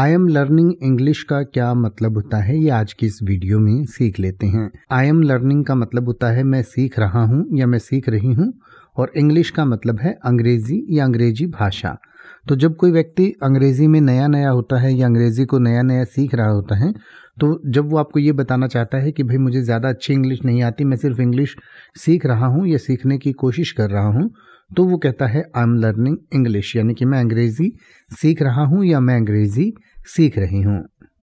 I am learning English का क्या मतलब होता है ये आज की इस वीडियो में सीख लेते हैं आई एम लर्निंग का मतलब होता है मैं सीख रहा हूँ या मैं सीख रही हूँ और इंग्लिश का मतलब है अंग्रेजी या अंग्रेजी भाषा तो जब कोई व्यक्ति अंग्रेज़ी में नया नया होता है या अंग्रेज़ी को नया नया सीख रहा होता है तो जब वो आपको ये बताना चाहता है कि भाई मुझे ज़्यादा अच्छी इंग्लिश नहीं आती मैं सिर्फ इंग्लिश सीख रहा हूँ या सीखने की कोशिश कर रहा हूँ तो वो कहता है आई एम लर्निंग इंग्लिश यानी कि मैं अंग्रेज़ी सीख रहा हूँ या मैं अंग्रेज़ी सीख रही हूँ